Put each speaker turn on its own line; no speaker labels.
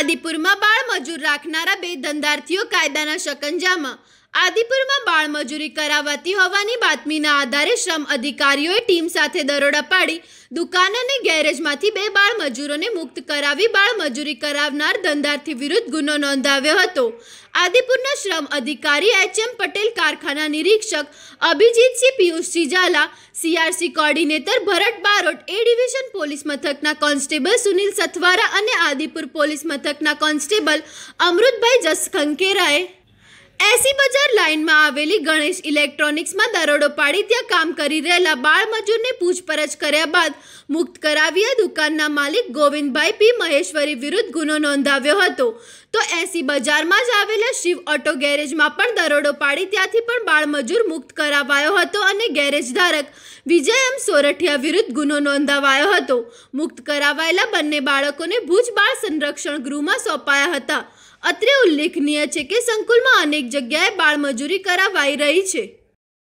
આદિપુરમાં બાળ મજૂર રાખનારા બે ધંધાર્થીઓ કાયદાના શકંજામાં આદિપુરમાં બાળમજૂરી કરાવાતી હોવાની બાતમીના આધારે શ્રમ અધિકારીઓએ ટીમ સાથે દરોડા પાડી દુકાન અને ગેરેજમાંથી બે બાળમજૂરોને મુક્ત કરાવી બાળમજૂરી કરાવનાર ધંધાર્થી વિરુદ્ધ ગુનો નોંધાવ્યો હતો આદિપુરના શ્રમ અધિકારી એચએમ પટેલ કારખાના નિરીક્ષક Abhijitsinh Piyushsinh Jhala CRC coordinator Bharat Barot A division police મથકના કોન્સ્ટેબલ સુનિલ સથવારા અને આદિપુર પોલીસ મથકના કોન્સ્ટેબલ અમૃતભાઈ જસખંકેરાએ એસી બજાર લાઇનમાં આવેલી ગણેશ ઇલેક્ટ્રોનિક્સમાં દરોડો પાડી ત્યાં કામ કરી રહેલા બાળ મજૂરને પૂછપરછ કર્યા બાદ મુક્ત કરાવ્યા દુકાનના માલિક ગોવિંદભાઈ પી મહેશ્વરી વિરુદ્ધ ગુનો નોંધાવ્યો હતો તો એસી બજારમાં જ આવેલા શિવ ઓટો ગેરેજમાં પણ દરોડો પાડી ત્યાંથી પણ બાળ મજૂર મુક્ત કરાવાયો હતો અને ગેરેજ ધારક વિજય એમ સોરઠિયા વિરુદ્ધ ગુનો નોંધાવાયો હતો મુક્ત કરાવાયેલા બંને બાળકોને ભુજ બાળ સંરક્ષણ ગૃહમાં સોંપાયા હતા અત્રે ઉલ્લેખનીય છે કે સંકુલમાં અનેક જગ્યાએ બાળમજૂરી કરાવાઈ રહી છે